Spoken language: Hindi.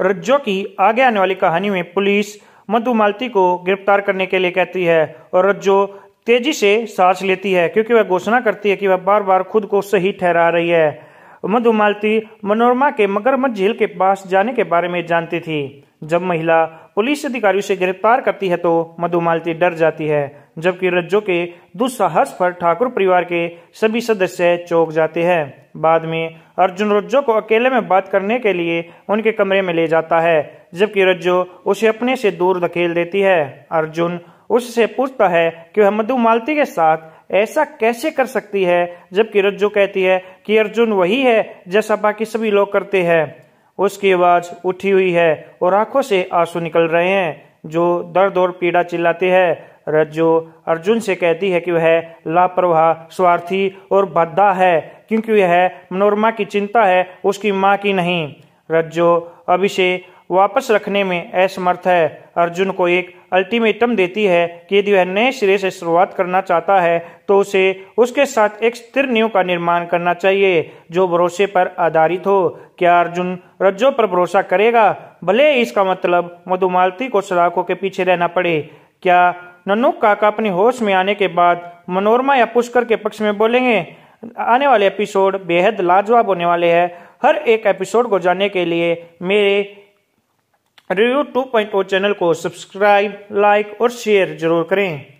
रज्जो की आगे आने वाली कहानी में पुलिस मधुमालती को गिरफ्तार करने के लिए कहती है और रज्जो तेजी से सांस लेती है क्योंकि वह घोषणा करती है कि वह बार बार खुद को सही ठहरा रही है मधुमालती मनोरमा के मगरमच्छ झील के पास जाने के बारे में जानती थी जब महिला पुलिस अधिकारियों से गिरफ्तार करती है तो मधुमालती डर जाती है जबकि रज्जो के दुस्साहस पर ठाकुर परिवार के सभी सदस्य चौक जाते हैं बाद में अर्जुन रज्जो को अकेले में बात करने के लिए उनके कमरे में ले जाता है जबकि रज्जो उसे अपने से दूर धकेल देती है अर्जुन उससे पूछता है कि वह मधु मालती के साथ ऐसा कैसे कर सकती है जबकि रज्जो कहती है कि अर्जुन वही है जैसा बाकी सभी लोग करते हैं उसकी आवाज उठी हुई है और आंखों से आंसू निकल रहे हैं जो दर्द और पीड़ा चिल्लाते हैं जो अर्जुन से कहती है कि वह लापरवाह स्वार्थी और भद्दा है क्योंकि यह मनोरमा की चिंता है उसकी माँ की नहीं रज्जो अभिषेक वापस रखने में असमर्थ है अर्जुन को एक अल्टीमेटम देती है कि यदि वह नए सिरे से शुरुआत करना चाहता है तो उसे उसके साथ एक स्थिर नियो का निर्माण करना चाहिए जो भरोसे पर आधारित हो क्या अर्जुन रज्जो पर भरोसा करेगा भले इसका मतलब मधुमालती को सलाखों के पीछे रहना पड़े क्या नन्नू काका अपने होश में आने के बाद मनोरमा या पुष्कर के पक्ष में बोलेंगे आने वाले एपिसोड बेहद लाजवाब होने वाले हैं हर एक एपिसोड को जानने के लिए मेरे रिव्यू टू पॉइंट चैनल को सब्सक्राइब लाइक और शेयर जरूर करें